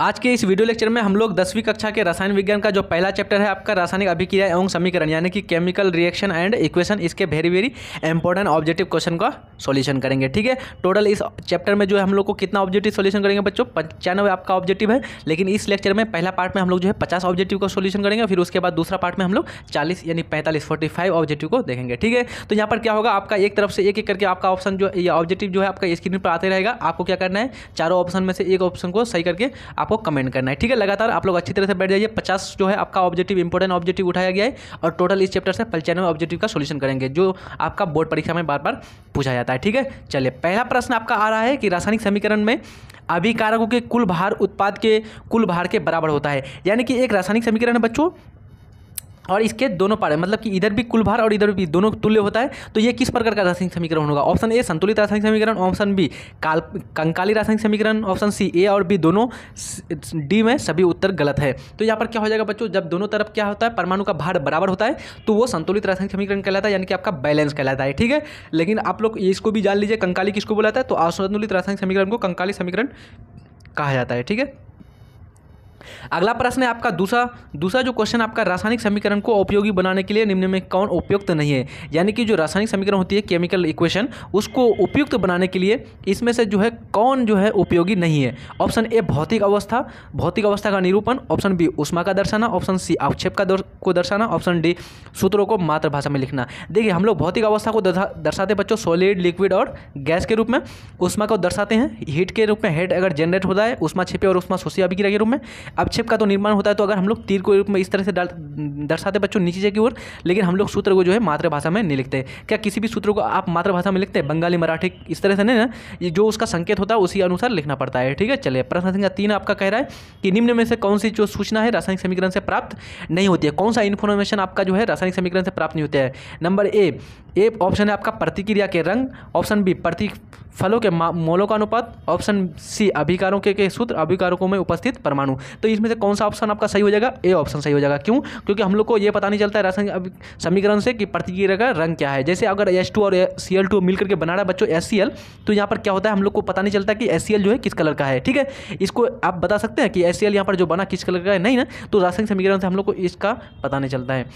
आज के इस वीडियो लेक्चर में हम लोग दसवीं कक्षा के रसायन विज्ञान का जो पहला चैप्टर है आपका रासायनिक अभिक्रिया एवं समीकरण यानी कि केमिकल रिएक्शन एंड इक्वेशन इसके very very important objective question का सॉल्यूशन करेंगे ठीक है टोटल इस चैप्टर में जो है हम लोग को कितना ऑब्जेक्टिव सोल्यूशन करेंगे बच्चों पचानवे आपका ऑब्जेक्टिव है लेकिन इस लेक्चर में पहला पार्ट में हम लोग जो है पचास ऑब्जेक्टिव का सोल्यूशन करेंगे फिर उसके बाद दूसरा पार्ट में हम लोग चालीस यानी पैंतालीस फोर्टी फाइव ऑब्जेक्टिव को देखेंगे ठीक है तो यहाँ पर क्या होगा आपका एक तरफ से एक एक करके आपका ऑप्शन जो ऑब्जेक्टिव जो है आपका स्क्रीन पर आते रहेगा आपको क्या करना है चारों ऑप्शन में से एक ऑप्शन को सही करके आपको कमेंट करना है ठीक है लगातार आप लोग अच्छी तरह से बैठ जाइए पचास जो है आपका ऑब्जेक्टिव इंपॉर्टेंट ऑब्जेक्टिव उठाया गया है और टोटल इस चैप्टर से पंचानवे ऑब्जेक्टिव का सोल्यूशन करेंगे जो आपका बोर्ड परीक्षा में बार बार पूछा जाता है ठीक है चलिए पहला प्रश्न आपका आ रहा है कि रासायनिक समीकरण में अभिकारकों के कुल भार उत्पाद के कुल भार के बराबर होता है यानी कि एक रासायनिक समीकरण है बच्चों और इसके दोनों पारे मतलब कि इधर भी कुल भार और इधर भी दोनों तुल्य होता है तो ये किस प्रकार का रासायनिक समीकरण होगा ऑप्शन ए संतुलित रासायनिक समीकरण ऑप्शन बी काल कंकाली रासायनिक समीकरण ऑप्शन सी ए और बी दोनों डी में सभी उत्तर गलत है तो यहाँ पर क्या हो जाएगा बच्चों जब दोनों तरफ क्या होता है परमाणु का भार बराबर होता है तो वो संतुलित रासायनिक समीकरण कहलाता है यानी कि आपका बैलेंस कहलाता है ठीक है लेकिन आप लोग इसको भी जान लीजिए कंकाली किसको बोलाता है तो असंतुलित रासायनिक समीकरण को कंकाली समीकरण कहा जाता है ठीक है अगला प्रश्न है आपका दूसरा दूसरा जो क्वेश्चन आपका रासायनिक समीकरण को उपयोगी बनाने के लिए निम्न में कौन उपयुक्त नहीं है यानी कि जो रासायनिक समीकरण होती है केमिकल इक्वेशन उसको उपयुक्त बनाने के लिए इसमें से जो है कौन जो है उपयोगी नहीं है ऑप्शन ए भौतिक अवस्था भौतिक अवस्था का निरूपण ऑप्शन बी उष्मा का दर्शाना ऑप्शन सी आक्षेप का को दर्शाना ऑप्शन डी सूत्रों को मातृभाषा में लिखना देखिए हम लोग भौतिक अवस्था को दर्शाते बच्चों सॉलिड लिक्विड और गैस के रूप में उष्मा को दर्शाते हैं हीट के रूप में हेट अगर जनरेट होता है उष्मा छिपे और उष्मा सोशिया के रूप में अवक्षेप का तो निर्माण होता है तो अगर हम लोग तीर को रूप में इस तरह से दर्शाते बच्चों नीचे की ओर लेकिन हम लोग सूत्र को जो है मातृभाषा में नहीं लिखते क्या किसी भी सूत्र को आप मातृभाषा में लिखते हैं बंगाली मराठी इस तरह से नहीं ना जो उसका संकेत होता है उसी अनुसार लिखना पड़ता है ठीक है चलिए प्रश्न संख्या तीन आपका कह रहा है कि निम्न में से कौन सी जो सूचना है रासायनिक समीकरण से प्राप्त नहीं होती है कौन सा इन्फॉर्मेशन आपका जो है रासायनिक समीकरण से प्राप्त नहीं होता है नंबर ए ए ऑप्शन है आपका प्रतिक्रिया के रंग ऑप्शन बी प्रति फलों के मोलों का अनुपात ऑप्शन सी अभिकारों के, के सूत्र अभिकारकों में उपस्थित परमाणु तो इसमें से कौन सा ऑप्शन आपका सही हो जाएगा ए ऑप्शन सही हो जाएगा क्यों क्योंकि हम लोग को ये पता नहीं चलता है रासायनिक समीकरण से कि प्रतिक्रिया का रंग क्या है जैसे अगर एस टू और सी एल टू मिलकर के बना रहा है बच्चों एस सी एल तो यहाँ पर क्या होता है हम लोग को पता नहीं चलता कि एस सी एल जो है किस कलर का है ठीक है इसको आप बता सकते हैं कि एस सी एल यहाँ पर जो बना किस कलर का है नहीं ना तो रासायनिक समीकरण से हम लोग को इसका पता नहीं चलता है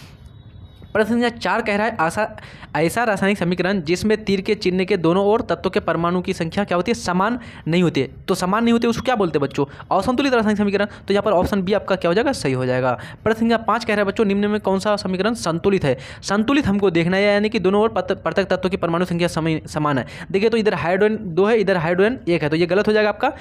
प्रश्न संख्या चार कह रहा है आशा ऐसा रासायनिक समीकरण जिसमें तीर के चिन्ह के दोनों ओर तत्वों के परमाणु की संख्या क्या होती है समान नहीं होती है तो समान नहीं होती उसको क्या बोलते हैं बच्चों असंतुलित रासायनिक समीकरण तो यहाँ पर ऑप्शन बी आपका क्या हो जाएगा सही हो जाएगा प्रश्न संख्या पाँच कह रहा है बच्चों निम्न में कौन सा समीकरण संतुलित है संतुलित हमको देखना है यानी कि दोनों ओर प्रत्येक तत्वों की परमाणु संख्या समान है देखिए तो इधर हाइड्रोजन दो है इधर हाइड्रोजन एक है तो ये गलत हो जाएगा आपका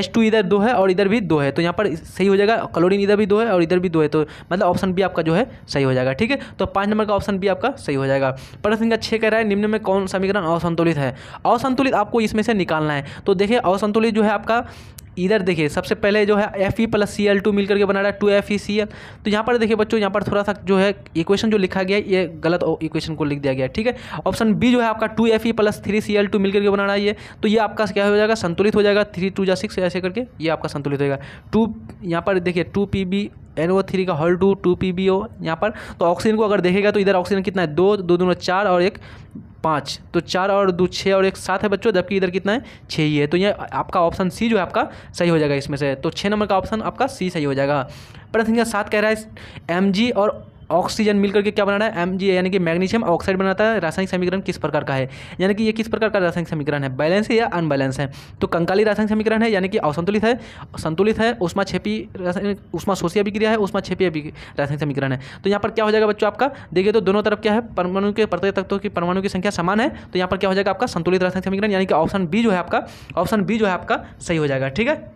एस इधर दो है और इधर भी दो है तो यहाँ पर सही हो जाएगा क्लोरिन इधर भी दो है और इधर भी दो है तो मतलब ऑप्शन बी आपका जो है सही हो जाएगा ठीक है तो पाँच नंबर का ऑप्शन भी आपका सही हो जाएगा प्रश्न संख्या छः कह रहा है निम्न में कौन समीकरण असंतुलित है असंतुलित आपको इसमें से निकालना है तो देखिए असंतुलित जो है आपका इधर देखिए सबसे पहले जो है F E plus C L two मिल करके बना रहा है two F E C L तो यहाँ पर देखिए बच्चों यहाँ पर थोड़ा सा जो है इक्वेशन जो लिखा गया है ये गलत इक्वेशन को लिख दिया गया है ठीक है ऑप्शन बी जो है आपका two F E plus three C L two मिल करके बना रहा है ये तो ये आपका क्या हो जाएगा संतुलित हो जाएगा थ्री टू या सिक्स ऐसे करके ये आपका संतुलित होगा टू यहाँ पर देखिए two P B N O three का हॉल two two P B O यहाँ पर तो ऑक्सीजन को अगर देखेगा तो इधर ऑक्सीजन कितना है दो दो दोनों चार और एक पाँच तो चार और दो छः और एक सात है बच्चों जबकि इधर कितना है छः ही है तो ये आपका ऑप्शन सी जो है आपका सही हो जाएगा इसमें से तो छः नंबर का ऑप्शन आपका सी सही हो जाएगा प्रश्न संख्या सात कह रहा है एम और ऑक्सीजन मिलकर के क्या बनाना है एम यानी कि मैग्नीशियम ऑक्साइड बनाता है रासायनिक समीकरण किस प्रकार का है यानी कि ये किस प्रकार का रासायनिक समीकरण है बैलेंस है या अनबैलेंस है तो कंकाली रासायनिक समीकरण है यानी कि असंतुलित है संतुलित है उष्मा छेपी रासायनिक उष्मा शोषी अभिक्रिया है उष्मा छेपी रासायनिक समीकरण है तो यहाँ पर क्या हो जाएगा बच्चों आपका देखिए तो दोनों तरफ क्या है परमाणु के प्रत्येक तत्वों की परमाणु की संख्या समान है तो यहाँ पर क्या हो जाएगा आपका संतुलित रासायनिक समीकरण यानी कि ऑप्शन बी जो है आपका ऑप्शन बी जो है आपका सही हो जाएगा ठीक है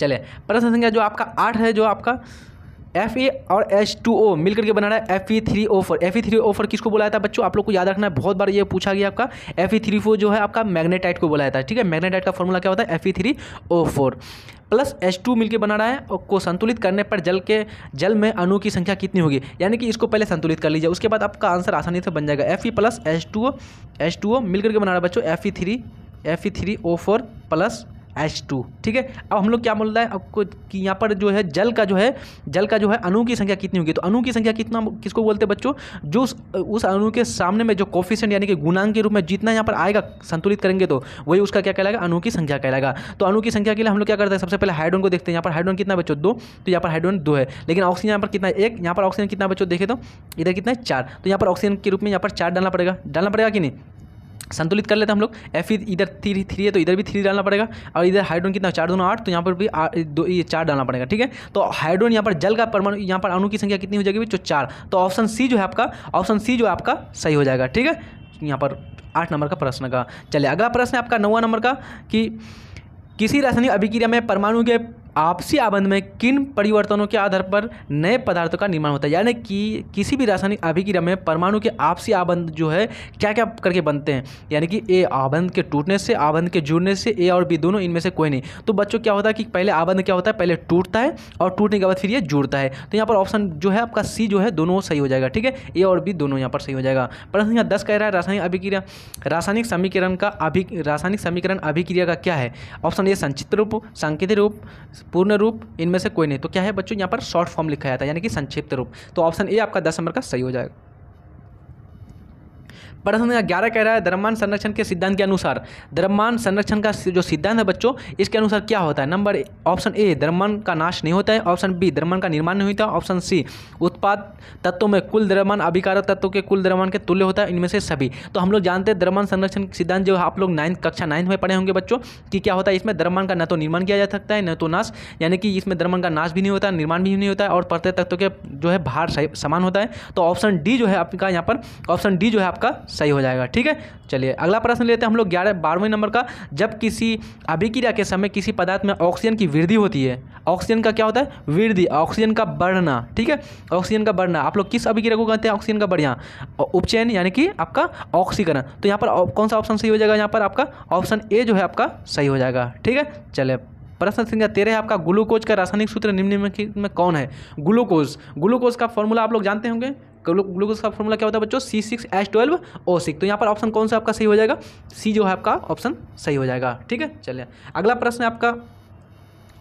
चलिए प्रश्न संख्या जो आपका आठ है जो आपका एफ ए e और एच टू ओ मिलकर के बना रहा है F E three O four F E three O four किसको बुलाया था बच्चों आप लोग को याद रखना है बहुत बार ये पूछा गया आपका एफ ई थ्री फोर जो है आपका मैग्नेटाइट को बुलाया था ठीक है मैग्नेटाइट का फॉर्मूला क्या होता है F E three O four plus H two मिलकर बना रहा है और को संतुलित करने पर जल के जल में अणु की संख्या कितनी होगी यानी कि इसको पहले संतुलित कर लीजिए उसके बाद आपका आंसर आसानी से बन जाएगा F E plus H two O H two O मिल करके बना रहा है बच्चों F E three F E three O four plus H two ठीक है अब हम लोग क्या बोल रहा है आपको कि यहाँ पर जो है जल का जो है जल का जो है अणु की संख्या कितनी होगी तो अणु की संख्या कितना किसको बोलते हैं बच्चों जो उस, उस अणु के सामने में जो कॉफिशेंट यानी कि गुणांक के रूप में जितना यहाँ पर आएगा संतुलित करेंगे तो वही उसका क्या कहलाएगा अणु की संख्या कहलाएगा तो अणु की संख्या के लिए हम लोग क्या करते हैं सबसे पहले हाइड्रोन को देखते हैं यहाँ पर हाइड्रोन कितना बच्चों दो तो यहाँ पर हाइड्रोन दो है लेकिन ऑक्सीजन यहाँ पर कितना एक यहाँ पर ऑक्सीजन कितना बच्चों देखे तो इधर कितना है चार तो यहाँ पर ऑक्सीजन के रूप में यहाँ पर चार डालना पड़ेगा डालना पड़ेगा कि नहीं संतुलित कर लेते हैं हम लोग एफ इधर थ्री थ्री है तो इधर भी थ्री डालना पड़ेगा और इधर हाइड्रोन कितना चार दोनों आठ तो यहाँ पर भी आ, दो ये चार डालना पड़ेगा ठीक है तो हाइड्रोन यहाँ पर जल का परमाणु यहाँ पर अणु की संख्या कितनी हो जाएगी जो चार तो ऑप्शन सी जो है आपका ऑप्शन सी जो है आपका सही हो जाएगा ठीक है यहाँ पर आठ नंबर का प्रश्न का चलिए अगला प्रश्न है आपका नौवा नंबर का कि किसी रासायनिक अभिक्रिया में परमाणु के आपसी आबंध में किन परिवर्तनों के आधार पर नए पदार्थों का निर्माण होता है यानी कि किसी भी रासायनिक अभिक्रिया में परमाणु के आपसी आबंध जो है क्या क्या करके बनते हैं यानी कि ए आबंध के टूटने से आबंध के जुड़ने से ए और बी दोनों इनमें से कोई नहीं तो बच्चों क्या होता है कि पहले आबंध क्या होता है पहले टूटता है और टूटने के बाद फिर ये जुड़ता है तो यहाँ पर ऑप्शन जो है आपका सी जो है दोनों सही हो जाएगा ठीक है ए और बी दोनों यहाँ पर सही हो जाएगा प्रश्न यहाँ दस कह रहा है रासायनिक अभिक्रिया रासायनिक समीकरण का अभि रासायनिक समीकरण अभिक्रिया का क्या है ऑप्शन ए संचित रूप सांकेतिक रूप पूर्ण रूप इनमें से कोई नहीं तो क्या है बच्चों यहाँ पर शॉर्ट फॉर्म लिखा जाता है यानी कि संक्षिप्त रूप तो ऑप्शन ए आपका दस नंबर का सही हो जाएगा प्रश्न ग्यारह कह रहा है द्रव्यमान संरक्षण के सिद्धांत के अनुसार द्रव्यमान संरक्षण का जो सिद्धांत है बच्चों इसके अनुसार क्या होता है नंबर ऑप्शन ए द्रव्यमान का नाश नहीं होता है ऑप्शन बी द्रव्यमान का निर्माण नहीं होता ऑप्शन सी उत्पाद तत्वों में कुल द्रव्यमान अभिकारक तत्वों के कुल द्रव्यमान के तुल्य होता है इनमें से सभी तो हम लोग जानते हैं द्रव्यमान संरक्षण सिद्धांत जो आप लोग नाइन्थ कक्षा नाइन्थ में पढ़े होंगे बच्चों की क्या होता है इसमें द्रव्यमान का न तो निर्माण किया जा सकता है न तो नाश यानी कि इसमें द्रव्यमान का नाश भी नहीं होता निर्माण भी नहीं होता है और प्रत्येक तत्व के जो है भार समान होता है तो ऑप्शन डी जो है आपका यहाँ पर ऑप्शन डी जो है आपका सही हो जाएगा ठीक है चलिए अगला प्रश्न लेते हैं हम लोग ग्यारह बारहवें नंबर का जब किसी अभिक्रिया के समय किसी पदार्थ में ऑक्सीजन की वृद्धि होती है ऑक्सीजन का क्या होता है वृद्धि ऑक्सीजन का बढ़ना ठीक है ऑक्सीजन का बढ़ना आप लोग किस अभिक्रिया को कहते हैं ऑक्सीजन का बढ़िया उपचयन यानी कि आपका ऑक्सीकरण तो यहाँ पर कौन सा ऑप्शन सही हो जाएगा यहाँ पर आपका ऑप्शन ए जो है आपका सही हो जाएगा ठीक है चले प्रश्न संख्या तेरह है आपका ग्लूकोज का रासायनिक सूत्र निम्न में कौन है ग्लूकोज ग्लूकोज का फॉर्मूला आप लोग जानते होंगे ग्लूकोज का फॉर्मूला क्या होता है बच्चों C six H twelve O six तो यहाँ पर ऑप्शन कौन सा आपका सही हो जाएगा सी जो है आपका ऑप्शन सही हो जाएगा ठीक है चलिए अगला प्रश्न आपका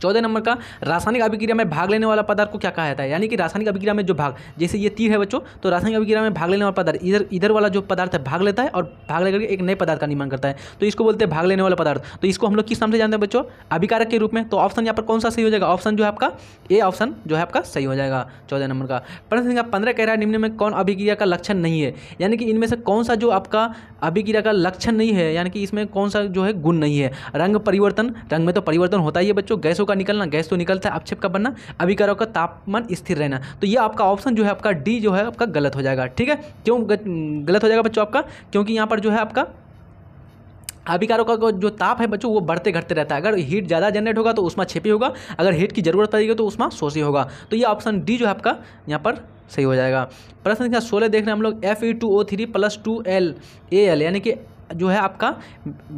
चौदह नंबर का रासायनिक अभिक्रिया में भाग लेने वाला पदार्थ को क्या कहा जाता है यानी कि रासायनिक अभिक्रिया में जो भाग जैसे ये तीर है बच्चों तो रासायनिक अभिक्रिया में भाग लेने वाला पदार्थ इधर इधर वाला जो पदार्थ है भाग लेता है और भाग लेकर एक नए पदार्थ का निर्माण करता है तो इसको बोलते हैं भाग लेने वाला पदार्थ तो इसको हम लोग किस नाम से जानते हैं बच्चों अभिकारक के रूप में तो ऑप्शन यहाँ पर कौन सा सही हो जाएगा ऑप्शन जो है आपका ए ऑप्शन जो है आपका सही हो जाएगा चौदह नंबर का प्रश्न संख्या पंद्रह कह रहा है निम्न में कौन अभिक्रिया का लक्षण नहीं है यानी कि इनमें से कौन सा जो आपका अभिक्रिया का लक्षण नहीं है यानी कि इसमें कौन सा जो है गुण नहीं है रंग परिवर्तन रंग में तो परिवर्तन होता ही है बच्चों गैसों का निकलना गैस तो निकलता है अपक्षेप का बनना अभिकारक का तापमान स्थिर रहना तो ये आपका ऑप्शन जो है आपका डी जो है आपका गलत हो जाएगा ठीक है क्यों गलत हो जाएगा बच्चों आपका क्योंकि यहाँ पर जो है आपका अभिकारों का जो ताप है बच्चों वो बढ़ते घटते रहता है अगर हीट ज़्यादा जनरेट होगा तो उसमें छिपी होगा अगर हीट की जरूरत पड़ेगी तो उसमें शोषी होगा तो ये ऑप्शन डी जो है आपका यहाँ पर सही हो जाएगा प्रश्न संख्या सोलह देख रहे हैं हम लोग F E two O three plus two L A L यानी कि जो है आपका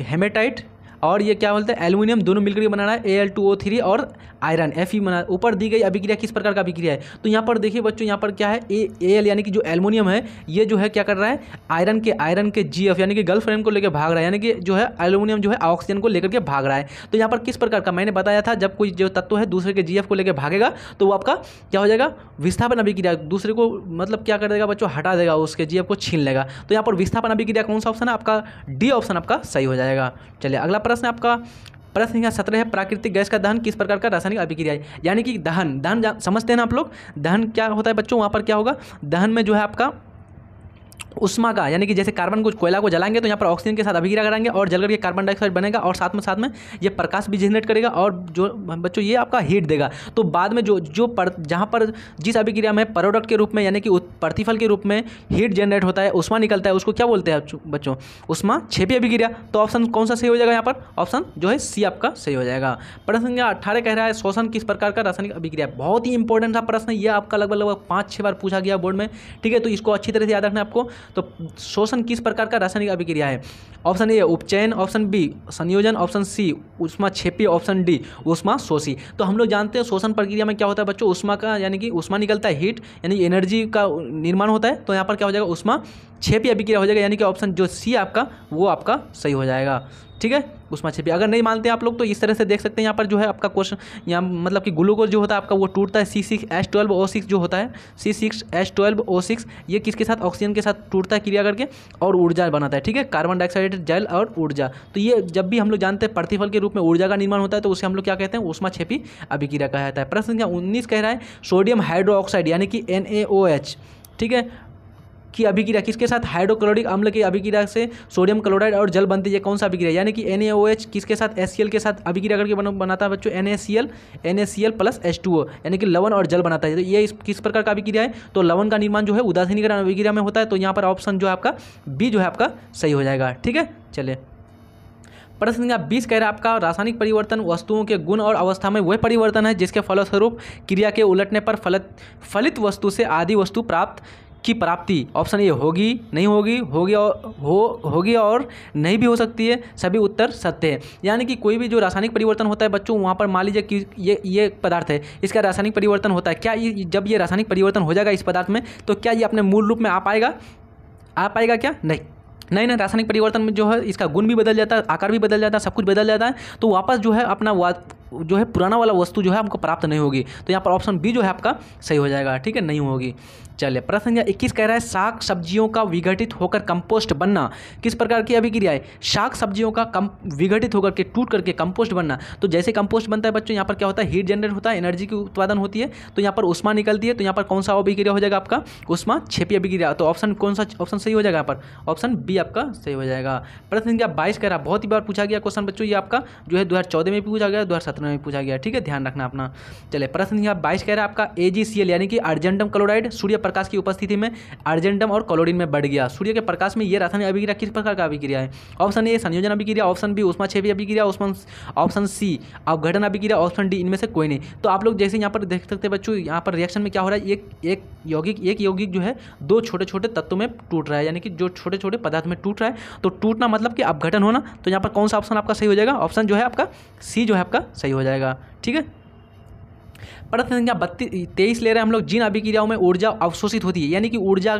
हेमेटाइट और ये क्या बोलते हैं एल्यूमिनियम दोनों मिलकर बना बनाना है A L two O three और आयरन एफ ई बना ऊपर दी गई अभिक्रिया किस प्रकार का अभिक्रिया है तो यहाँ पर देखिए बच्चों यहाँ पर क्या है ए एल यानी कि जो एल्यूमिनियम है ये जो है क्या कर रहा है आयरन के आयरन के जी एफ यानी कि गर्ल फ्रेम को लेकर भाग रहा है यानी कि जो है एल्यूमिनियम जो है ऑक्सीजन को लेकर के भाग रहा है तो यहाँ पर किस प्रकार का मैंने बताया था जब कोई जो तत्व है दूसरे के जी को लेकर भागेगा तो वो आपका क्या हो जाएगा विस्थापन अभिक्रिया दूसरे को मतलब क्या कर देगा बच्चों हटा देगा उसके जी को छीन लेगा तो यहाँ पर विस्थापन अभिक्रिया कौन सा ऑप्शन है आपका डी ऑप्शन आपका सही हो जाएगा चलिए अगला प्रश्न आपका प्रश्न यहाँ सत्रह है प्राकृतिक गैस का दहन किस प्रकार का रासायनिक अभिक्रिया है यानी कि दहन दहन समझते हैं आप लोग दहन क्या होता है बच्चों वहाँ पर क्या होगा दहन में जो है आपका उष्मा का यानी कि जैसे कार्बन को कोयला को जलाएंगे तो यहाँ पर ऑक्सीजन के साथ अभिक्रिया कराएंगे और जल करके कार्बन डाइऑक्साइड बनेगा और साथ में साथ में ये प्रकाश भी जनरेट करेगा और जो बच्चों ये आपका हीट देगा तो बाद में जो जो जहाँ पर जिस अभिक्रिया में प्रोडक्ट के रूप में यानी कि प्रतिफल के रूप में हीट जनरेट होता है उष्मा निकलता है उसको क्या बोलते हैं बच्चों उष्मा छेपी अभिक्रिया तो ऑप्शन कौन सा सही हो जाएगा यहाँ पर ऑप्शन जो है सी आपका सही हो जाएगा प्रश्न संख्या अट्ठारह कह रहा है शोषण किस प्रकार का रासायनिक अभिक्रिया बहुत ही इंपॉर्टेंट था प्रश्न यह आपका लगभग लगभग पाँच छः बार पूछा गया बोर्ड में ठीक है तो इसको अच्छी तरह से याद रखना आपको तो शोषण किस प्रकार का रासायनिक अभिक्रिया है ऑप्शन ए उपचयन ऑप्शन बी संयोजन ऑप्शन सी उष्मा छेपी ऑप्शन डी उष्मा शोषी तो हम लोग जानते हैं शोषण प्रक्रिया में क्या होता है बच्चों उष्मा का यानी कि उष्मा निकलता है हीट यानी एनर्जी का निर्माण होता है तो यहाँ पर क्या हो जाएगा उष्मा छेपी अभिक्रिया हो जाएगा यानी कि ऑप्शन जो सी आपका वो आपका सही हो जाएगा ठीक है उस मच्छी अगर नहीं मानते आप लोग तो इस तरह से देख सकते हैं यहाँ पर जो है आपका क्वेश्चन यहाँ मतलब कि ग्लूकोज जो होता है आपका वो टूटता है C six H twelve O six जो होता है C six H twelve O six ये किसके साथ ऑक्सीजन के साथ टूटता है क्रिया करके और ऊर्जा बनाता है ठीक है कार्बन डाइऑक्साइड जल और ऊर्जा तो ये जब भी हम लोग जानते हैं प्रतिफल के रूप में ऊर्जा का निर्माण होता है तो उसे हम लोग क्या कहते हैं उष्मा छेपी अभिक्रिया कहा जाता है प्रश्न संख्या उन्नीस कह रहा है सोडियम ऑक्साइड यानी कि एन ठीक है की अभिक्रिया किसके साथ हाइड्रोक्लोरिक अम्ल की अभिक्रिया से सोडियम क्लोराइड और जल बनती है कौन सा अभिक्रिया यानी कि एन किसके साथ एस के साथ अभिक्रिया करके बन, बनाता है बच्चों एन एन प्लस एच यानी कि लवन और जल बनाता है तो ये इस किस प्रकार का अभिक्रिया है तो लवन का निर्माण जो है उदासीनीकरण अभिक्रिया में होता है तो यहाँ पर ऑप्शन जो है आपका बी जो है आपका सही हो जाएगा ठीक है चले प्रश्न संख्या बीस कह रहा है आपका रासायनिक परिवर्तन वस्तुओं के गुण और अवस्था में वह परिवर्तन है जिसके फलस्वरूप क्रिया के उलटने पर फलित फलित वस्तु से आदि वस्तु प्राप्त की प्राप्ति ऑप्शन ए होगी नहीं होगी होगी और हो होगी और नहीं भी हो सकती है सभी उत्तर सत्य है यानी कि कोई भी जो रासायनिक परिवर्तन होता है बच्चों वहाँ पर मान लीजिए कि ये ये पदार्थ है इसका रासायनिक परिवर्तन होता है क्या ये जब ये रासायनिक परिवर्तन हो जाएगा इस पदार्थ में तो क्या ये अपने मूल रूप में आ पाएगा आ पाएगा क्या नहीं नहीं नहीं रासायनिक परिवर्तन में जो है इसका गुण भी बदल जाता है आकार भी बदल जाता है सब कुछ बदल जाता है तो वापस जो है अपना वा जो है पुराना वाला वस्तु जो है आपको प्राप्त नहीं होगी तो यहाँ पर ऑप्शन बी जो है आपका सही हो जाएगा ठीक है नहीं होगी चले प्रश्न संख्या इक्कीस कह रहा है शाक सब्जियों का विघटित होकर कंपोस्ट बनना किस प्रकार की अभिक्रिया है शाक सब्जियों का कम विघटित होकर के टूट करके कंपोस्ट बनना तो जैसे कंपोस्ट बनता है बच्चों यहाँ पर क्या होता है हीट जनरेट होता है एनर्जी की उत्पादन होती है तो यहाँ पर उष्मा निकलती है तो यहाँ पर कौन सा अभिक्रिया हो जाएगा आपका उष्मा छेपी अभिक्रिया तो ऑप्शन कौन सा ऑप्शन सही हो जाएगा यहाँ पर ऑप्शन बी आपका सही हो जाएगा प्रश्न संख्या बाईस कह रहा है बहुत ही बार पूछा गया क्वेश्चन बच्चों ये आपका जो है दो में पूछा गया दो में पूछा गया ठीक है ध्यान रखना अपना चले प्रश्न संख्या बाईस कह रहा है आपका ए यानी कि अर्जेंटम क्लोराइड सूर्य प्रकाश की उपस्थिति में अर्जेंटम और क्लोरीन में बढ़ गया सूर्य के प्रकाश में यह रासायनिक अभिक्रिया किस प्रकार का अभिक्रिया है ऑप्शन ए संयोजन अभिक्रिया ऑप्शन बी उष्मा छेपी अभिक्रिया ऑप्शन सी अवघटन अभिक्रिया ऑप्शन डी इनमें से कोई नहीं तो आप लोग जैसे यहाँ पर देख सकते बच्चों यहाँ पर रिएक्शन में क्या हो रहा है एक एक यौगिक एक यौगिक जो है दो छोटे छोटे तत्वों में टूट रहा है यानी कि जो छोटे छोटे पदार्थ में टूट रहा है तो टूटना मतलब कि अपघटन होना तो यहाँ पर कौन सा ऑप्शन आपका सही हो जाएगा ऑप्शन जो है आपका सी जो है आपका सही हो जाएगा ठीक है प्रश्न संख्या बत्तीस तेईस ले रहे हैं हम लोग जिन अभिक्रियाओं में ऊर्जा अवशोषित होती है यानी कि ऊर्जा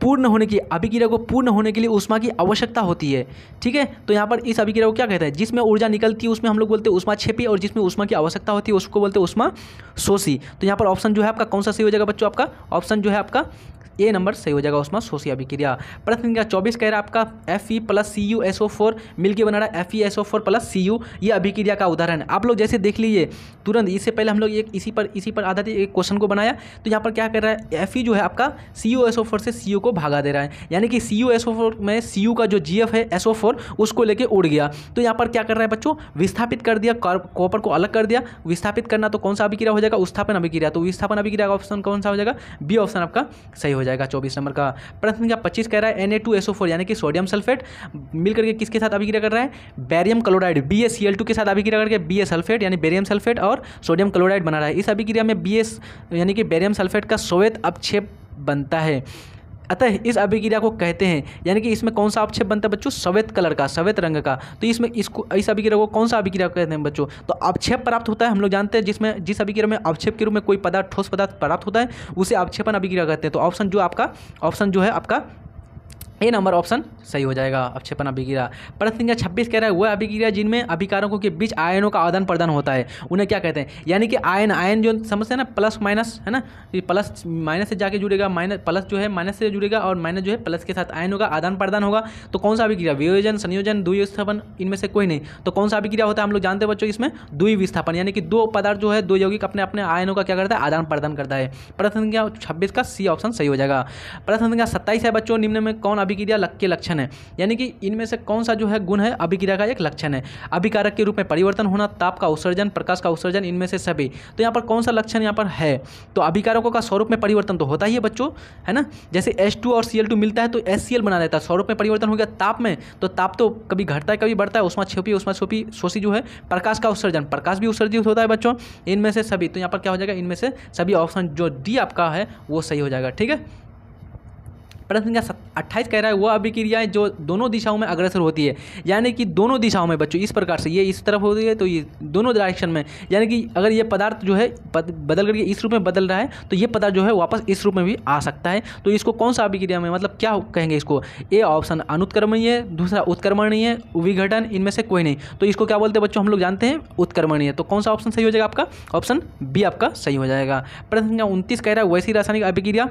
पूर्ण होने की अभिक्रिया को पूर्ण होने के लिए उष्मा की आवश्यकता होती है ठीक है तो यहाँ पर इस अभिक्रिया को क्या कहते हैं जिसमें ऊर्जा निकलती है उसमें हम लोग बोलते हैं उष्मा छेपी और जिसमें उष्मा की आवश्यकता होती है उसको बोलते हैं उष्मा शोषी तो यहाँ पर ऑप्शन जो है आपका कौन सा सही हो जाएगा बच्चों आपका ऑप्शन जो है आपका ए नंबर सही हो जाएगा उसमें सोसी अभिक्रिया प्रश्न संख्या चौबीस कह रहा है आपका F E plus C U S O four मिलकर बना रहा है F E S O four plus C U ये अभिक्रिया का उदाहरण है आप लोग जैसे देख लीजिए तुरंत इससे पहले हम लोग एक इसी पर इसी पर आधारित एक क्वेश्चन को बनाया तो यहाँ पर क्या कर रहा है एफ ई e जो है आपका C U S O four से सी यू को भागा दे रहा है यानी कि C U S O four में सी यू का जो जी एफ है एस ओ फोर उसको लेके उड़ गया तो यहाँ पर क्या कर रहा है बच्चों विस्थापित कर दिया कॉपर को अलग कर दिया विस्थापित करना तो कौन सा अभिक्रिया हो जाएगा उत्थापन अभिक्रिया तो विस्थापन अभिक्रिया का ऑप्शन कौन सा हो जाएगा बी ऑप्शन आपका सही हो जाएगा जाएगा चौबीस नंबर का प्रश्न संख्या पच्चीस कह रहा है N A two S O four यानी कि सोडियम सल्फेट मिलकर के किसके साथ अभिक्रिया कर रहा है barium chloride B S C L two के साथ अभिक्रिया करके बी एस सल्फेट यानी बेरियम सल्फेट और सोडियम क्लोराइड बना रहा है इस अभिक्रिया में बी एस यानी कि बेरियम सल्फेट का सोवेत अपक्षेप बनता है अतः इस अभिक्रिया को कहते हैं यानी कि इसमें कौन सा अवक्षेप बनता है बच्चों सवेद कलर का सफेद रंग का तो इसमें इसको इस अभिक्रिया को कौन सा अभिक्रिया कहते हैं बच्चों तो अवक्षेप प्राप्त होता है हम लोग जानते हैं जिसमें जिस अभिक्रिया में अवक्षेप के रूप में कोई पदार्थ ठोस पदार्थ प्राप्त होता है उसे अवक्षेपण अभिक्रिया कहते हैं तो ऑप्शन जो आपका ऑप्शन जो है आपका ए नंबर ऑप्शन सही हो जाएगा अपक्षेपण अभिक्रिया प्रश्न संख्या छब्बीस कह रहा है वह अभिक्रिया जिनमें अभिकारकों के बीच आयनों का आदान प्रदान होता है उन्हें क्या कहते हैं यानी कि आयन आयन जो समझते हैं ना प्लस माइनस है ना ये प्लस माइनस से जाके जुड़ेगा माइनस प्लस जो है माइनस से जुड़ेगा और माइनस जो है प्लस के साथ आयनों का आदान प्रदान होगा तो कौन सा अभिक्रिया वियोजन संयोजन दुविस्थापन इनमें से कोई नहीं तो कौन सा अभिक्रिया होता है हम लोग जानते हैं बच्चों इसमें दुविस्थापन यानी कि दो पदार्थ जो है दो यौगिक अपने अपने आयनों का क्या करता है आदान प्रदान करता है प्रश्न संख्या छब्बीस का सी ऑप्शन सही हो जाएगा प्रश्न संख्या सत्ताईस है बच्चों निम्न में कौन अभिक्रिया के लक्षण है यानी कि इनमें से कौन सा जो है गुण है अभिक्रिया का एक लक्षण है अभिकारक के रूप में परिवर्तन होना ताप का उत्सर्जन प्रकाश का उत्सर्जन इनमें से सभी तो यहाँ पर कौन सा लक्षण यहाँ पर है तो अभिकारकों का स्वरूप में परिवर्तन तो होता ही है बच्चों है ना जैसे एस और सी मिलता है तो एस बना रहता है स्वरूप में परिवर्तन हो गया ताप में तो ताप तो कभी घटता है कभी बढ़ता है उसमें छुपी उसमें छुपी शोषी जो है प्रकाश का उत्सर्जन प्रकाश भी उत्सर्जित होता है बच्चों इनमें से सभी तो यहाँ पर क्या हो जाएगा इनमें से सभी ऑप्शन जो डी आपका है वो सही हो जाएगा ठीक है प्रश्न संख्या अट्ठाईस कह रहा है वह अभिक्रियाएँ जो दोनों दिशाओं में अग्रसर होती है यानी कि दोनों दिशाओं में बच्चों इस प्रकार से ये इस तरफ होती है तो ये दोनों डायरेक्शन में यानी कि अगर ये पदार्थ जो है बदल करके इस रूप में बदल रहा है तो ये पदार्थ जो है वापस इस रूप में भी आ सकता है तो इसको कौन सा अभिक्रिया में मतलब क्या कहेंगे इसको ए ऑप्शन अनुत्क्रमणीय दूसरा उत्कर्मणीय विघटन इनमें से कोई नहीं तो इसको क्या बोलते हैं बच्चों हम लोग जानते हैं उत्कर्मणीय तो कौन सा ऑप्शन सही हो जाएगा आपका ऑप्शन बी आपका सही हो जाएगा प्रश्न संख्या उनतीस कह रहा है वैसी रासायनिक अभिक्रिया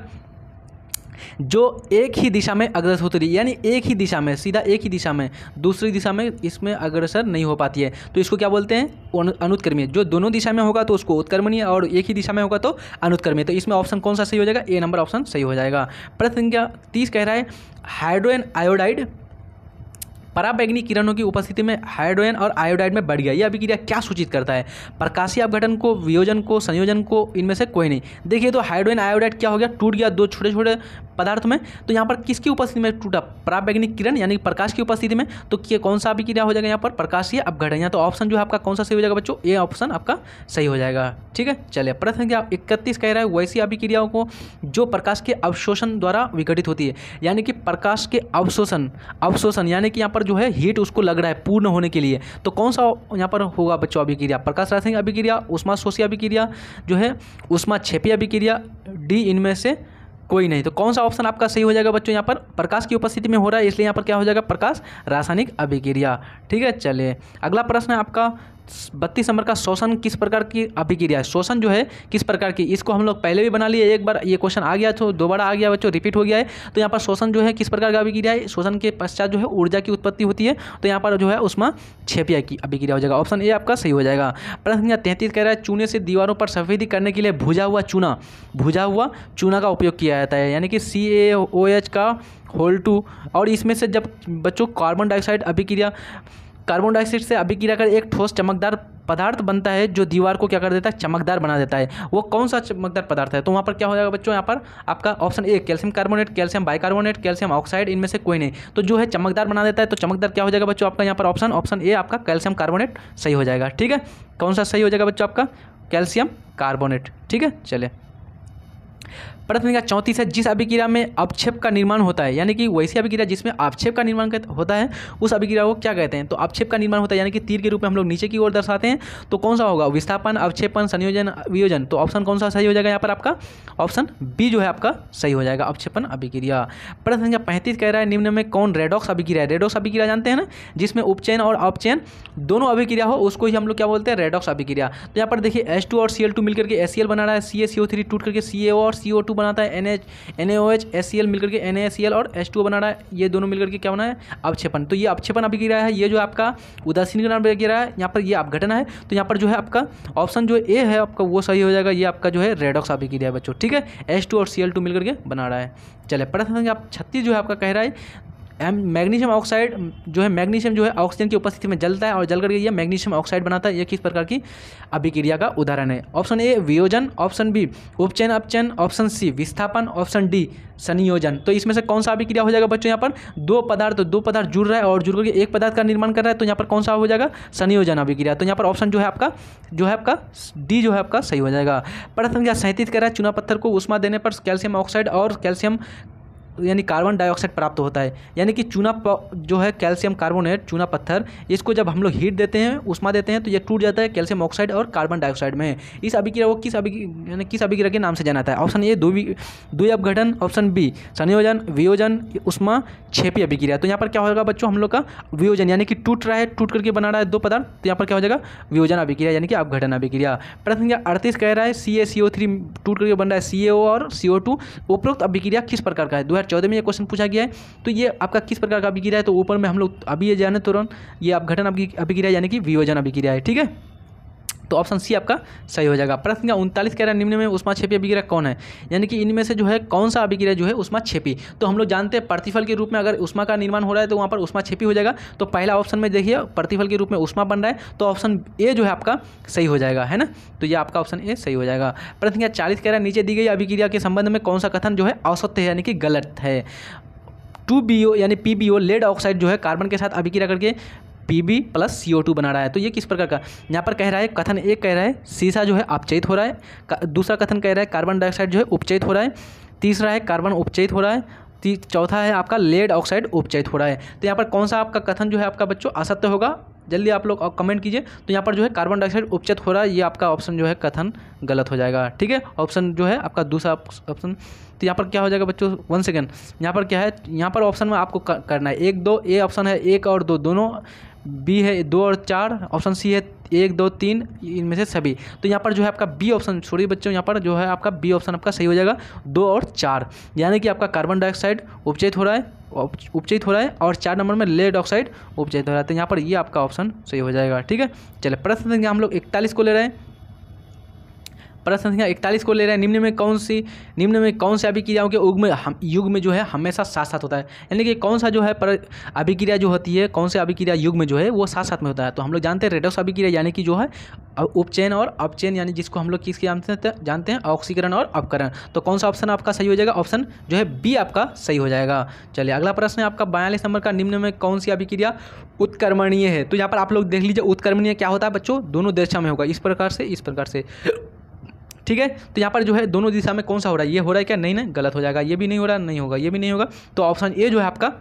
जो एक ही दिशा में अग्रसर होती रही यानी एक ही दिशा में सीधा एक ही दिशा में दूसरी दिशा में इसमें अग्रसर नहीं हो पाती है तो इसको क्या बोलते हैं अनुत्कर्मीय जो दोनों दिशा में होगा तो उसको उत्कर्मणीय और एक ही दिशा में होगा तो अनुत्कर्मी तो इसमें ऑप्शन कौन सा सही हो जाएगा ए नंबर ऑप्शन सही हो जाएगा प्रश्न संख्या तीस कह रहा है हाइड्रोजन आयोडाइड पराबैग्नी किरणों की उपस्थिति में हाइड्रोजन और आयोडाइड में बढ़ गया यह अभिक्रिया क्या सूचित करता है प्रकाशीय अपघटन को वियोजन को संयोजन को इनमें से कोई नहीं देखिए तो हाइड्रोजन आयोडाइड क्या हो गया टूट गया दो छोटे छोटे पदार्थ में तो यहाँ पर किसकी उपस्थिति में टूटा पराबैग्निक किरण यानी प्रकाश की उपस्थिति में तो कौन सा अभिक्रिया हो जाएगा यहाँ पर प्रकाशीय अपघटन यहाँ तो ऑप्शन जो है आपका कौन सा सही हो जाएगा बच्चों ये ऑप्शन आपका सही हो जाएगा ठीक है चलिए प्रश्न संख्या इकतीस कह रहा है वैसी अभिक्रियाओं को जो प्रकाश के अवशोषण द्वारा विघटित होती है यानी कि प्रकाश के अवशोषण अवशोषण यानी कि यहाँ पर जो है हीट उसको लग रहा है पूर्ण होने के लिए तो कौन सा यहाँ पर होगा बच्चों अभिक्रिया प्रकाश रासायनिक अभिक्रिया उष्मा शोषी अभिक्रिया जो है उष्मा छेपी अभिक्रिया डी इनमें से कोई नहीं तो कौन सा ऑप्शन आपका सही हो जाएगा बच्चों यहाँ पर प्रकाश की उपस्थिति में हो रहा है इसलिए यहाँ पर क्या हो जाएगा प्रकाश रासायनिक अभिक्रिया ठीक है चलिए अगला प्रश्न है आपका बत्तीस नंबर का शोषण किस प्रकार की अभिक्रिया है शोषण जो है किस प्रकार की इसको हम लोग पहले भी बना लिए एक बार ये क्वेश्चन आ गया तो दोबारा आ गया बच्चों रिपीट हो गया है तो यहाँ पर शोषण जो है किस प्रकार का अभिक्रिया है शोषण के पश्चात जो है ऊर्जा की उत्पत्ति होती है तो यहाँ पर जो है उसमें छेपिया की अभिक्रिया हो जाएगा ऑप्शन ए आपका सही हो जाएगा प्रश्न संख्या तैंतीस कह रहा है चूने से दीवारों पर सफेदी करने के लिए भुजा हुआ चूना भुजा हुआ चूना का उपयोग किया जाता है यानी कि सी ए ओ एच का होल टू और इसमें से जब बच्चों कार्बन डाइऑक्साइड अभिक्रिया कार्बन डाइऑक्साइड से अभिक्रिया कर एक ठोस चमकदार पदार्थ बनता है जो दीवार को क्या कर देता है चमकदार बना देता है वो कौन सा चमकदार पदार्थ है तो वहाँ पर क्या हो जाएगा बच्चों यहाँ पर आपका option A calcium carbonate calcium bicarbonate calcium oxide इनमें से कोई नहीं तो जो है चमकदार बना देता है तो चमकदार क्या हो जाएगा बच्चों आपका यहाँ पर ऑप्शन ऑप्शन ए आपका कैल्शियम कार्बोनेट सही हो जाएगा ठीक है कौन सा सही हो जाएगा बच्चों आपका कैल्शियम कार्बोनेट ठीक है चले प्रश्न संख्या चौंतीस है जिस अभिक्रिया में अपक्षेप का निर्माण होता है यानी कि वैसी अभिक्रिया जिसमें अपक्षेप का निर्माण होता है उस अभिक्रिया को क्या कहते हैं तो अपक्षेप का निर्माण होता है यानी कि तीर के रूप में हम लोग नीचे की ओर दर्शाते हैं तो कौन सा होगा विस्थापन अवक्षेपन संयोजन वियोजन तो ऑप्शन कौन सा सही हो जाएगा यहाँ पर आपका ऑप्शन बी जो है आपका सही हो जाएगा अपक्षेपन अभिक्रिया प्रश्न संख्या पैंतीस कह रहा है निम्न में कौन रेडॉक्स अभिक्रिया है रेडॉक्स अभिक्रिया जानते हैं ना जिसमें उपचयन और अपचयन दोनों अभिक्रिया हो उसको ही हम लोग क्या बोलते हैं रेडॉक्स अभिक्रिया तो यहाँ पर देखिए एस और सी मिलकर के एस बना रहा है सी ए टूट करके सी और सी बनाता है N H N H S C L मिलकर के एन ए सी एल और एस टू बना रहा है ये दोनों मिलकर के क्या बना है अपक्षेपण तो ये अपक्षेपण अभी गिरा है ये जो आपका उदासीन के नाम पर गिरा है यहाँ पर ये अपघटना है तो यहाँ पर जो है आपका ऑप्शन जो ए है आपका वो सही हो जाएगा ये आपका जो है रेडॉक्स अभी गिरा है बच्चों ठीक है एस और सी मिलकर के बना रहा है चले प्रश्न आप छत्तीस जो है आपका कह रहा है एम मैग्नीशियम ऑक्साइड जो है मैग्नीशियम जो है ऑक्सीजन की उपस्थिति में जलता है और जल करके यह मैग्नीशियम ऑक्साइड बनाता है यह किस प्रकार की अभिक्रिया का उदाहरण है ऑप्शन ए वियोजन ऑप्शन बी उपचयन अपचयन ऑप्शन सी विस्थापन ऑप्शन डी संयोजन तो इसमें से कौन सा अभिक्रिया हो जाएगा बच्चों यहाँ पर दो पदार्थ तो दो पदार्थ जुड़ रहा है और जुड़ करके एक पदार्थ का निर्माण कर रहा है तो यहाँ पर कौन सा हो जाएगा संयोजन अभिक्रिया तो यहाँ पर ऑप्शन जो है आपका जो है आपका डी जो है आपका सही हो जाएगा प्रश्न संख्या सैंतीस कह रहा है चुना पत्थर को उष्मा देने पर कैल्शियम ऑक्साइड और कैल्शियम यानी कार्बन डाइऑक्साइड प्राप्त होता है यानी कि चूना जो है कैल्शियम कार्बोनेट चूना पत्थर इसको जब हम लोग हीट देते हैं उष्मा देते हैं तो ये टूट जाता है कैल्शियम ऑक्साइड और कार्बन डाइऑक्साइड में इस अभिक्रिया को किस अभिक्रिया यानी किस अभिक्रिया के नाम से जाना जाता है ऑप्शन ए दुई अपघटन ऑप्शन बी संयोजन वियोजन उष्मा छेपी अभिक्रिया तो यहाँ पर क्या होगा बच्चों हम लोग का वियोजन यानी कि टूट रहा है टूट करके बना रहा है दो पदार्थ तो यहाँ पर क्या हो जाएगा वियोजन अभिक्रिया यानी कि अपघटन अभिक्रिया प्रश्न संख्या अड़तीस कह रहा है सी ए सी ओ थ्री टूट करके बन रहा है सी ए ओ और सी ओ टू उपरोक्त अभिक्रिया किस प्रकार का है दो 2014 में ये क्वेश्चन पूछा गया है तो ये आपका किस प्रकार का अभिक्रिया है तो ऊपर में हम लोग अभी ये जाने तुरंत ये घटन अभिक्रिया यानी कि वियोजन अभिक्रिया है ठीक है तो ऑप्शन सी आपका सही हो जाएगा प्रश्न का उनतालीस कह रहा है निम्न में उष्मा छेपी अभिक्रिया कौन है यानी कि इनमें से जो है कौन सा अभिक्रिया जो है उष्मा छेपी तो हम लोग जानते हैं प्रतिफल के रूप में अगर उष्मा का निर्माण हो रहा है तो वहाँ पर उष्मा छेपी हो जाएगा तो पहला ऑप्शन में देखिए प्रतिफल के रूप में उष्मा बन रहा है तो ऑप्शन ए जो है आपका सही हो जाएगा है ना तो ये आपका ऑप्शन ए सही हो जाएगा प्रश्न संख्या चालीस कह रहा है नीचे दी गई अभिक्रिया के संबंध में कौन सा कथन जो है असत्य है यानी कि गलत है टू बी ओ यानी P B O lead oxide जो है कार्बन के साथ अभिक्रिया करके P B plus C O two बना रहा है तो ये किस प्रकार का यहाँ पर कह रहा है कथन एक कह रहा है सीसा जो है अपचयित हो रहा है दूसरा कथन कह रहा है कार्बन डाइऑक्साइड जो है उपचयित हो रहा है तीसरा है कार्बन उपचयित हो रहा है चौथा है आपका लेड ऑक्साइड उपचयित हो रहा है तो यहाँ पर कौन सा आपका कथन जो है आपका बच्चों असत्य होगा जल्दी आप लोग कमेंट कीजिए तो यहाँ पर जो है कार्बन डाइऑक्साइड उपचयित हो रहा है ये आपका ऑप्शन जो है कथन गलत हो जाएगा ठीक है ऑप्शन जो है आपका दूसरा ऑप्शन तो यहाँ पर क्या हो जाएगा बच्चों वन सेकेंड यहाँ पर क्या है यहाँ पर ऑप्शन में आपको करना है एक दो ए ऑप्शन है एक और दो दोनों बी है दो और चार ऑप्शन सी है एक दो तीन इनमें से सभी तो यहाँ पर जो है आपका बी ऑप्शन छोड़िए बच्चों यहाँ पर जो है आपका बी ऑप्शन आपका सही हो जाएगा दो और चार यानी कि आपका कार्बन डाइऑक्साइड उपचित हो रहा है उपचित हो रहा है और चार नंबर में लेड ऑक्साइड उपचित हो रहा है तो यहाँ पर ये यह आपका ऑप्शन सही हो जाएगा ठीक है चले प्रश्न संख्या हम लोग इकतालीस को ले रहे हैं प्रश्न संख्या इकतालीस को ले रहे हैं निम्न में कौन सी निम्न में कौन सी अभिक्रियाओं के युग में हम युग में जो है हमेशा साथ साथ होता है यानी कि कौन सा जो है पर अभिक्रिया जो होती है कौन से अभिक्रिया युग में जो है वो साथ साथ में होता है तो हम लोग जानते हैं रेडोस अभिक्रिया यानी कि जो है उपचैन और अपचैन यानी जिसको हम लोग किसके जानते हैं जानते हैं ऑक्सीकरण और अपकरण तो कौन सा ऑप्शन आपका सही हो जाएगा ऑप्शन जो है बी आपका सही हो जाएगा चलिए अगला प्रश्न है आपका बयालीस नंबर का निम्न में कौन सी अभिक्रिया उत्कर्मणीय है तो यहाँ पर आप लोग देख लीजिए उत्कर्मणीय क्या होता है बच्चों दोनों दिशा में होगा इस प्रकार से इस प्रकार से ठीक है तो यहाँ पर जो है दोनों दिशा में कौन सा हो रहा है ये हो रहा है क्या नहीं ना गलत हो जाएगा ये भी नहीं हो रहा नहीं होगा ये भी नहीं होगा तो ऑप्शन ए जो है आपका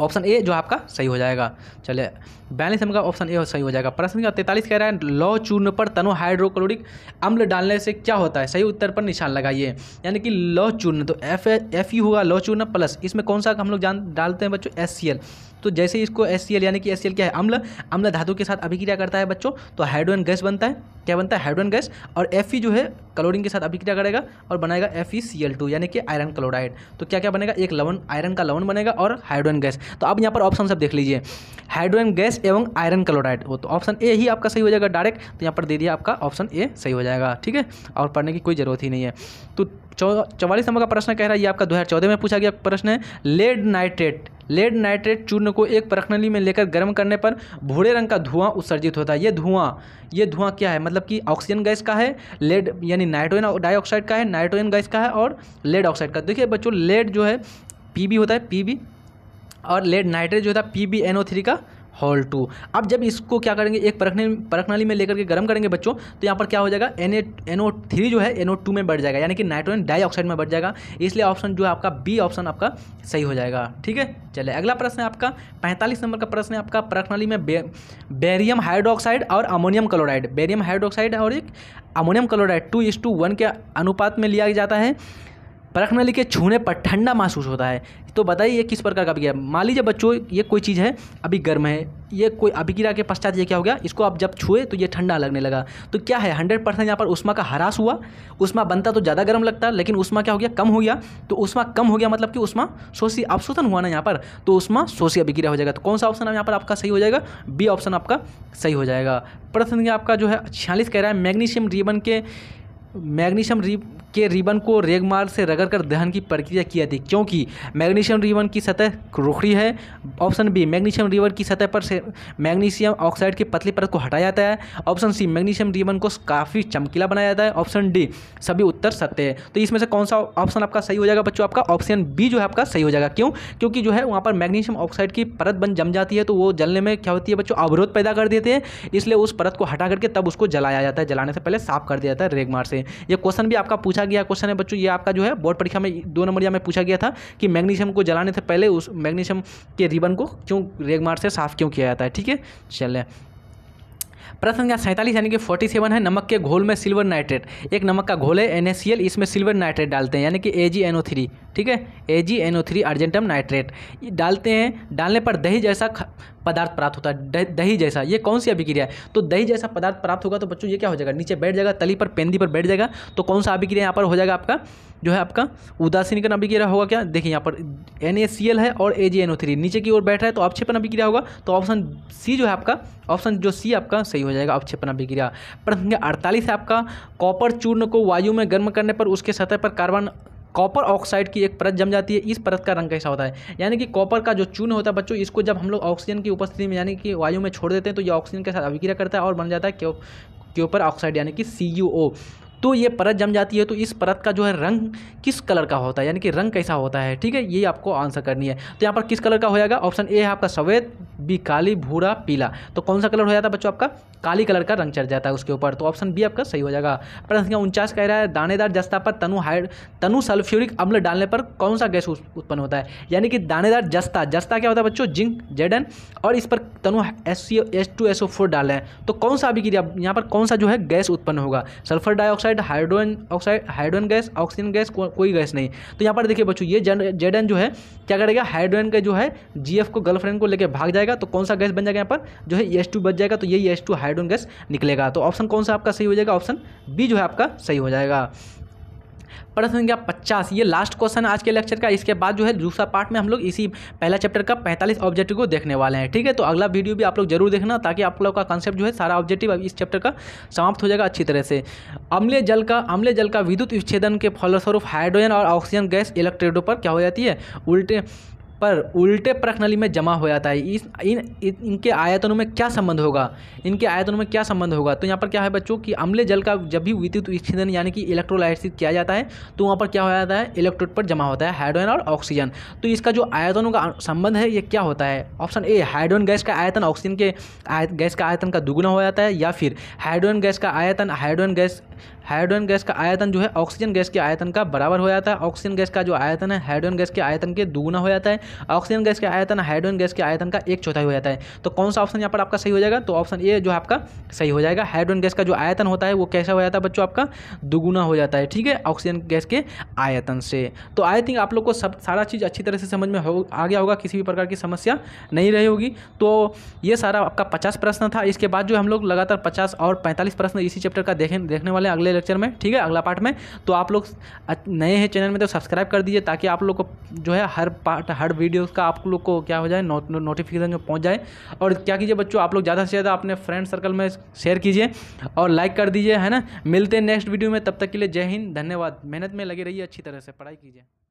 ऑप्शन ए जो आपका सही हो जाएगा चले बयालीस नंबर का ऑप्शन ए सही हो जाएगा प्रश्न का तैतालीस कह रहा है लौ चूर्ण पर तनो हाइड्रोक्लोरिक अम्ल डालने से क्या होता है सही उत्तर पर निशान लगाइए यानी कि लौ चूर्ण तो एफ एफ यू होगा लौ चूर्ण प्लस इसमें कौन सा हम लोग जान डालते हैं बच्चों एस सी एल तो जैसे इसको एस यानी कि एस क्या है अम्ल अम्ल धातु के साथ अभिक्रिया करता है बच्चों तो हाइड्रोजन गैस बनता है क्या बनता है हाइड्रोजन गैस और एफ जो है क्लोरीन के साथ अभिक्रिया करेगा और बनाएगा एफ यानी कि आयरन क्लोराइड तो क्या क्या बनेगा एक लवन आयरन का लवन बनेगा और हाइड्रोजन गैस तो अब यहाँ पर ऑप्शन सब देख लीजिए हाइड्रोजन गैस एवं आयरन क्लोराइड वो तो ऑप्शन ए ही आपका सही हो जाएगा डायरेक्ट तो यहाँ पर दे दिया आपका ऑप्शन ए सही हो जाएगा ठीक है और पढ़ने की कोई ज़रूरत ही नहीं है तो चौवालीस नंबर का प्रश्न कह रहा है ये आपका दो हजार चौदह में पूछा गया प्रश्न है लेड नाइट्रेट लेड नाइट्रेट चूर्ण को एक परखनली में लेकर गर्म करने पर भूरे रंग का धुआं उत्सर्जित होता है ये धुआं ये धुआं क्या है मतलब कि ऑक्सीजन गैस का है लेड यानी नाइट्रोजन डाइऑक्साइड का है नाइट्रोजन गैस का है और लेड ऑक्साइड का देखिए बच्चों लेड जो है पी होता है पी और लेड नाइट्रेट जो होता है पी का हॉल टू अब जब इसको क्या करेंगे एक परखने परखनाली में लेकर के गर्म करेंगे बच्चों तो यहाँ पर क्या हो जाएगा एन एनओ थ्री जो है एनओ टू में बढ़ जाएगा यानी कि नाइट्रोजन डाइऑक्साइड में बढ़ जाएगा इसलिए ऑप्शन जो है आपका बी ऑप्शन आपका सही हो जाएगा ठीक है चले अगला प्रश्न है आपका पैंतालीस नंबर का प्रश्न है आपका परखनाली में बेरियम हाइड्रोक्साइड और अमोनियम क्लोराइड बेरियम हाइड्रोक्साइड और एक ammonium chloride two is two one के अनुपात में लिया जाता है परख नली के छूने पर ठंडा महसूस होता है तो बताइए ये किस प्रकार का अभिक्रिया मान लीजिए बच्चों ये कोई चीज़ है अभी गर्म है ये कोई अभिक्रिया के पश्चात ये क्या हो गया इसको आप जब छुए तो ये ठंडा लगने लगा तो क्या है हंड्रेड परसेंट यहाँ पर उष्मा का हरास हुआ उष्मा बनता तो ज़्यादा गर्म लगता लेकिन उष्मा क्या हो गया कम हो गया तो उष्मा कम हो गया मतलब कि उष्मा शोषी अवशोषण हुआ ना यहाँ पर तो उष्मा शोषी अभिक्रिया हो जाएगा तो कौन सा ऑप्शन यहाँ पर आपका सही हो जाएगा बी ऑप्शन आपका सही हो जाएगा प्रश्न आपका जो है छियालीस कह रहा है मैग्नीशियम रिबन के मैग्नीशियम रिब के रिबन को रेगमाल से रगड़ कर दहन की प्रक्रिया की जाती है क्योंकि मैग्नीशियम रिबन की सतह रुखड़ी है ऑप्शन बी मैग्नीशियम रिबन की सतह पर से मैग्नीशियम ऑक्साइड की पतली परत को हटाया जाता है ऑप्शन सी मैग्नीशियम रिबन को काफ़ी चमकीला बनाया जाता है ऑप्शन डी सभी उत्तर सत्य है तो इसमें से कौन सा ऑप्शन आपका सही हो जाएगा बच्चों आपका ऑप्शन बी जो है आपका सही हो जाएगा क्यों क्योंकि जो है वहाँ पर मैग्नीशियम ऑक्साइड की परत बन जम जाती है तो वो जलने में क्या होती है बच्चों अवरोध पैदा कर देते हैं इसलिए उस परत को हटा करके तब उसको जलाया जाता है जलाने से पहले साफ कर दिया जाता है रेगमार से यह क्वेश्चन भी आपका पूछा पूछा गया क्वेश्चन है बच्चों ये आपका जो है बोर्ड परीक्षा में दो नंबर या में पूछा गया था कि मैग्नीशियम को जलाने से पहले उस मैग्नीशियम के रिबन को क्यों रेगमार से साफ क्यों किया जाता है ठीक है चलें प्रश्न संख्या सैंतालीस यानी कि फोर्टी सेवन है नमक के घोल में सिल्वर नाइट्रेट एक नमक का घोल है NaCl इसमें सिल्वर नाइट्रेट डालते हैं यानी कि AgNO3 ठीक है AgNO3 जी अर्जेंटम नाइट्रेट डालते हैं डालने पर दही जैसा पदार्थ प्राप्त होता है दही जैसा ये कौन सी अभिक्रिया है तो दही जैसा पदार्थ प्राप्त होगा तो बच्चों ये क्या हो जाएगा नीचे बैठ जाएगा तली पर पेंदी पर बैठ जाएगा तो कौन सा अभिक्रिया यहाँ पर हो जाएगा आपका जो है आपका उदासीनीकरण अभिक्रिया होगा क्या देखिए यहाँ पर एन है और ए नीचे की ओर बैठ रहा है तो अवक्षेपन अभिक्रिया होगा तो ऑप्शन सी जो है आपका ऑप्शन जो सी आपका सही हो जाएगा अवक्षेपण अभिक्रिया प्रश्न अड़तालीस है आपका कॉपर चूर्ण को वायु में गर्म करने पर उसके सतह पर कार्बन कॉपर ऑक्साइड की एक परत जम जाती है इस परत का रंग कैसा होता है यानी कि कॉपर का जो चून होता है बच्चों इसको जब हम लोग ऑक्सीजन की उपस्थिति में यानी कि वायु में छोड़ देते हैं तो ये ऑक्सीजन के साथ अभिक्रिया करता है और बन जाता है क्यों क्योपर ऑक्साइड यानी कि सी तो ये परत जम जाती है तो इस परत का जो है रंग किस कलर का होता है यानी कि रंग कैसा होता है ठीक है ये आपको आंसर करनी है तो यहाँ पर किस कलर का हो जाएगा ऑप्शन ए है आपका सफ़ेद बी काली भूरा पीला तो कौन सा कलर हो जाता है बच्चों आपका काली कलर का रंग चढ़ जाता है उसके ऊपर तो ऑप्शन बी आपका सही हो जाएगा प्रश्न संख्या उनचास कह रहा है दानेदार जस्ता पर तनु हाइड तनु सल्फ्यूरिक अम्ल डालने पर कौन सा गैस उत्पन्न होता है यानी कि दानेदार जस्ता जस्ता क्या होता है बच्चों जिंक जेडन और इस पर तनु S C S two S O four हैं तो कौन सा अभिक्रिया यहाँ पर कौन सा जो है गैस उत्पन्न होगा sulphur dioxide oxide hydrogen oxide hydrogen gas oxygen gas को, कोई गैस नहीं तो यहाँ पर देखिए बच्चों ये जेड जो है क्या करेगा हाइड्रोजन का जो है जी को गर्लफ्रेंड को लेकर भाग जाएगा तो कौन सा गैस बन जाएगा यहाँ पर जो है एस बच जाएगा तो यही एस हाइड्रोजन गैस निकलेगा तो ऑप्शन कौन सा आपका सही हो जाएगा ऑप्शन बी जो है आपका सही हो जाएगा प्रश्न संख्या पचास ये लास्ट क्वेश्चन आज के लेक्चर का इसके बाद जो है दूसरा पार्ट में हम लोग इसी पहला चैप्टर का पैंतालीस ऑब्जेक्टिव को देखने वाले हैं ठीक है तो अगला वीडियो भी आप लोग जरूर देखना ताकि आप लोग का कंसेप्ट जो है सारा ऑब्जेक्टिव इस चैप्टर का समाप्त हो जाएगा अच्छी तरह से अम्ले जल का अम्ले जल का विद्युत विच्छेदन के फलस्वरूप हाइड्रोजन और ऑक्सीजन गैस इलेक्ट्रेडो पर क्या हो जाती है उल्टे पर उल्टे प्रखनली नली में जमा हो जाता है इस इन, इनके आयतनों में क्या संबंध होगा इनके आयतनों में क्या संबंध होगा तो यहाँ पर क्या है बच्चों कि अम्ले जल का जब भी विद्युत विच्छेदन यानी कि इलेक्ट्रोलाइसिस किया जाता है तो वहाँ पर क्या हो जाता है इलेक्ट्रोड पर जमा होता है हाइड्रोजन और ऑक्सीजन तो इसका जो आयतनों का संबंध है ये क्या होता है ऑप्शन ए हाइड्रोजन गैस का आयतन ऑक्सीजन के गैस का आयतन का दुगुना हो जाता है या फिर हाइड्रोजन गैस का आयतन हाइड्रोजन गैस हाइड्रोजन गैस का आयतन जो है ऑक्सीजन गैस के आयतन का बराबर हो जाता है ऑक्सीजन गैस का जो आयतन है हाइड्रोजन गैस के आयतन के दुगुना हो जाता है ऑक्सीजन गैस के आयतन हाइड्रोजन गैस के आयतन का एक चौथाई हो जाता है तो कौन सा ऑप्शन यहाँ पर आपका सही हो जाएगा तो ऑप्शन ए जो आपका सही हो जाएगा हाइड्रोजन गैस का जो आयतन होता है वो कैसा हो जाता है बच्चों आपका दुगुना हो जाता है ठीक है ऑक्सीजन गैस के आयतन से तो आई थिंक आप लोग को सब सारा चीज़ अच्छी तरह से समझ में हो आ गया होगा किसी भी प्रकार की समस्या नहीं रही होगी तो ये सारा आपका पचास प्रश्न था इसके बाद जो हम लोग लगातार पचास और पैंतालीस प्रश्न इसी चैप्टर का देखने वाले अगले लेक्चर में ठीक है अगला पार्ट में तो आप लोग नए हैं चैनल में तो सब्सक्राइब कर दीजिए ताकि आप लोग को जो है हर पार्ट हर वीडियो का आप लोग को क्या हो जाए नो, नो, नोटिफिकेशन जो पहुँच जाए और क्या कीजिए बच्चों आप लोग ज़्यादा से ज़्यादा अपने फ्रेंड सर्कल में शेयर कीजिए और लाइक कर दीजिए है ना मिलते हैं नेक्स्ट वीडियो में तब तक के लिए जय हिंद धन्यवाद मेहनत में लगे रहिए अच्छी तरह से पढ़ाई कीजिए